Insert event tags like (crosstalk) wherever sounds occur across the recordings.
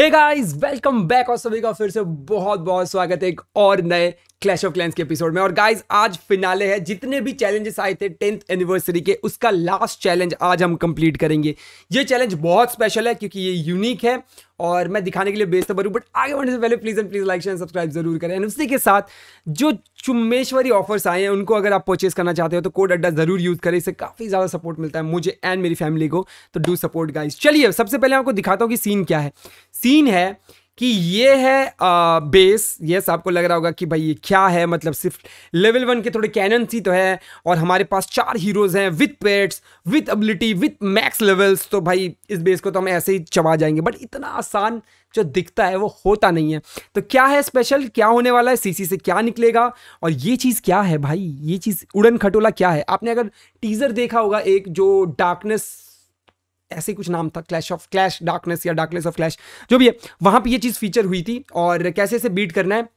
hey guys welcome back और सभी का फिर से बहुत बहुत स्वागत है एक और नए क्लैश ऑफ क्लैंस के एपिसोड में और गाइज आज फिनाले है जितने भी चैलेंजेस आए थे टेंथ एनिवर्सरी के उसका लास्ट चैलेंज आज हम कंप्लीट करेंगे ये चैलेंज बहुत स्पेशल है क्योंकि ये यूनिक है और मैं दिखाने के लिए बेसबर तो हूँ बट आगे बढ़ने से पहले please and please like and subscribe जरूर करें एंड उसी के साथ जो चुम्बेश्वरी ऑफर्स आए हैं उनको अगर आप परचेज करना चाहते हो तो कोड अड्डा जरूर यूज़ करें इससे काफ़ी ज़्यादा सपोर्ट मिलता है मुझे एंड मेरी फैमिली को तो डू सपोर्ट गाइज चलिए सबसे पहले आपको दिखाता हूँ कि सीन क्या है सीन है कि ये है आ, बेस यस आपको लग रहा होगा कि भाई ये क्या है मतलब सिर्फ लेवल वन के थोड़े कैनन सी तो है और हमारे पास चार हीरोज़ हैं with pets with ability with max levels तो भाई इस बेस को तो हम ऐसे ही चबा जाएंगे बट इतना आसान जो दिखता है वो होता नहीं है तो क्या है स्पेशल क्या होने वाला है सीसी से क्या निकलेगा और ये चीज़ क्या है भाई ये चीज़ उड़न खटोला क्या है आपने अगर टीज़र देखा होगा एक जो डार्कनेस ऐसे कुछ नाम था क्लैश ऑफ क्लैश डार्कनेस या डार्कनेस ऑफ क्लैश जो भी है वहां पर यह चीज़ फीचर हुई थी और कैसे इसे बीट करना है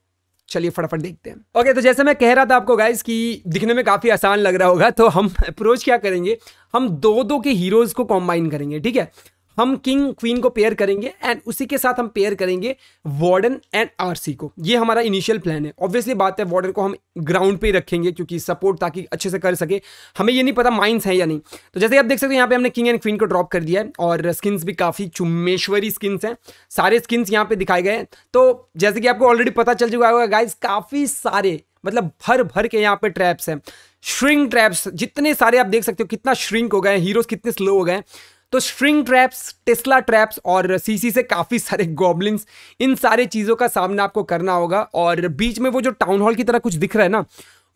चलिए फटाफट देखते हैं ओके okay, तो जैसे मैं कह रहा था आपको गाइज कि दिखने में काफ़ी आसान लग रहा होगा तो हम अप्रोच (laughs) क्या करेंगे हम दो दो के हीरोज़ को कॉम्बाइन करेंगे ठीक है हम किंग क्वीन को पेयर करेंगे एंड उसी के साथ हम पेयर करेंगे वार्डन एंड आरसी को ये हमारा इनिशियल प्लान है ऑब्वियसली बात है वार्डन को हम ग्राउंड पे ही रखेंगे क्योंकि सपोर्ट ताकि अच्छे से कर सके हमें ये नहीं पता माइंस है या नहीं तो जैसे आप देख सकते हो यहाँ पे हमने किंग एंड क्वीन को ड्रॉप कर दिया है और स्किन्स भी काफ़ी चुम्मेश्वरी स्किन्स हैं सारे स्किन्स यहाँ पे दिखाए गए तो जैसे कि आपको ऑलरेडी पता चल चुका होगा गाइज काफ़ी सारे मतलब भर भर के यहाँ पे ट्रैप्स हैं श्रिंक ट्रैप्स जितने सारे आप देख सकते हो कितना श्रिंक हो गए हीरोज कितने स्लो हो गए तो स्ट्रिंग ट्रैप्स टेस्ला ट्रैप्स और सीसी से काफ़ी सारे गॉबलिंस इन सारे चीज़ों का सामना आपको करना होगा और बीच में वो जो टाउन हॉल की तरह कुछ दिख रहा है ना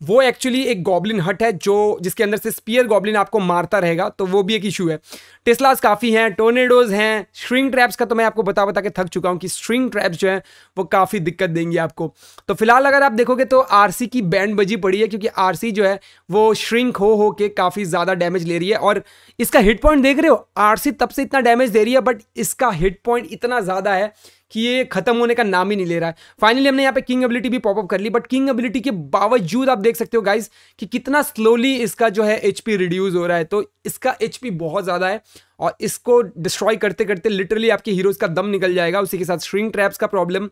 वो एक्चुअली एक गॉबलिन हट है जो जिसके अंदर से स्पियर गॉबलिन आपको मारता रहेगा तो वो भी एक इशू है टेस्लास काफ़ी हैं टोर्नेडोज हैं स्ट्रिंग ट्रैप्स का तो मैं आपको बता बता के थक चुका हूँ कि स्ट्रिंग ट्रैप्स जो हैं वो काफ़ी दिक्कत देंगी आपको तो फिलहाल अगर आप देखोगे तो आर की बैंड बजी पड़ी है क्योंकि आर जो है वो श्रिंक हो हो के काफ़ी ज़्यादा डैमेज ले रही है और इसका हिट पॉइंट देख रहे हो आर तब से इतना डैमेज दे रही है बट इसका हिट पॉइंट इतना ज़्यादा है कि ये खत्म होने का नाम ही नहीं ले रहा है फाइनली हमने यहाँ पे किंग एबिलिटी भी पॉपअप कर ली बट किंग एबिलिटी के बावजूद आप देख सकते हो गाइज कि कितना स्लोली इसका जो है एच रिड्यूस हो रहा है तो इसका एच बहुत ज़्यादा है और इसको डिस्ट्रॉय करते करते लिटरली आपके हीरोज़ का दम निकल जाएगा उसी के साथ स्ट्रिंग ट्रैप्स का प्रॉब्लम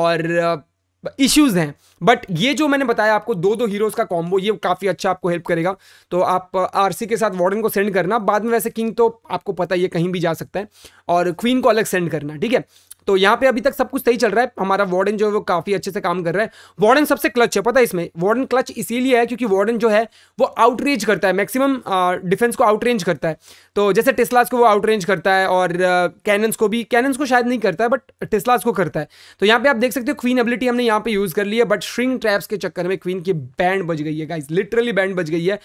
और इश्यूज uh, हैं बट ये जो मैंने बताया आपको दो दो हीरोज का कॉम्बो ये काफ़ी अच्छा आपको हेल्प करेगा तो आप आरसी uh, के साथ वार्डन को सेंड करना बाद में वैसे किंग तो आपको पता ही है कहीं भी जा सकता है और क्वीन को अलग सेंड करना ठीक है तो यहाँ पे अभी तक सब कुछ सही चल रहा है हमारा वार्डन जो है वो काफी अच्छे से काम कर रहा है वार्डन सबसे क्लच है पता है इसमें वार्डन क्लच इसीलिए है क्योंकि वार्डन जो है वो आउटरेंज करता है मैक्सिमम डिफेंस को आउटरेंज करता है तो जैसे टेस्लास को वो आउटरेंज करता है और कैनन्स को भी कैनन्स को शायद नहीं करता है बट टेस्लास को करता है तो यहाँ पे आप देख सकते हो क्वीन एबिलिटी हमने यहाँ पे यूज कर ली है बट श्रिंग ट्रैप्स के चक्कर में क्वीन की बैंड बज गई है गाइज लिटरली बैंड बज गई है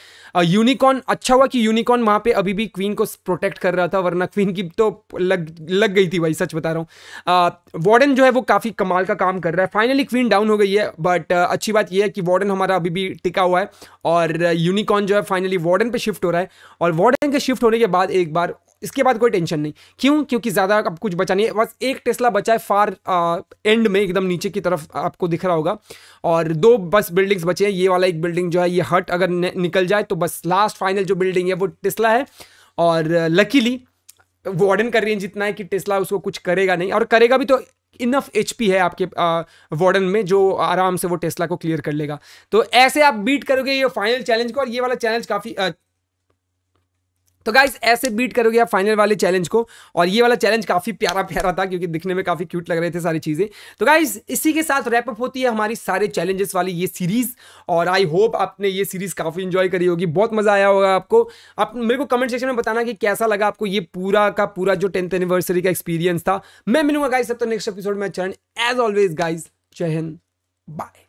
यूनिकॉर्न अच्छा हुआ कि यूनिकॉर्न वहाँ पे अभी भी क्वीन को प्रोटेक्ट कर रहा था वरना क्वीन की तो लग लग गई थी भाई सच बता रहा हूँ वार्डन जो है वो काफ़ी कमाल का काम कर रहा है फाइनली क्वीन डाउन हो गई है बट अच्छी बात यह है कि वार्डन हमारा अभी भी टिका हुआ है और यूनिकॉर्न जो है फाइनली वार्डन पे शिफ्ट हो रहा है और वार्डन के शिफ्ट होने के बाद एक बार इसके बाद कोई टेंशन नहीं क्यों क्योंकि ज़्यादा अब कुछ बचा नहीं है बस एक टेस्ला बचा है फार एंड में एकदम नीचे की तरफ आपको दिख रहा होगा और दो बस बिल्डिंग्स बचे हैं ये वाला एक बिल्डिंग जो है ये हट अगर निकल जाए तो बस लास्ट फाइनल जो बिल्डिंग है वो टेस्ला है और लकीली वार्डन रही है जितना है कि टेस्ला उसको कुछ करेगा नहीं और करेगा भी तो इनफ एच है आपके वार्डन में जो आराम से वो टेस्ला को क्लियर कर लेगा तो ऐसे आप बीट करोगे ये फाइनल चैलेंज को और ये वाला चैलेंज काफ़ी तो गाइज ऐसे बीट करोगे आप फाइनल वाले चैलेंज को और ये वाला चैलेंज काफ़ी प्यारा प्यारा था क्योंकि दिखने में काफ़ी क्यूट लग रहे थे सारी चीज़ें तो गाइज इसी के साथ रैपअप होती है हमारी सारे चैलेंजेस वाली ये सीरीज़ और आई होप आपने ये सीरीज़ काफ़ी इन्जॉय करी होगी बहुत मज़ा आया होगा आपको आप मेरे को कमेंट सेक्शन में बताना कि कैसा लगा आपको ये पूरा का पूरा जो टेंथ एनिवर्सरी का एक्सपीरियंस था मैं मिलूंगा गाइज सब तो नेक्स्ट एपिसोड में चरण एज ऑलवेज गाइज चहन बाय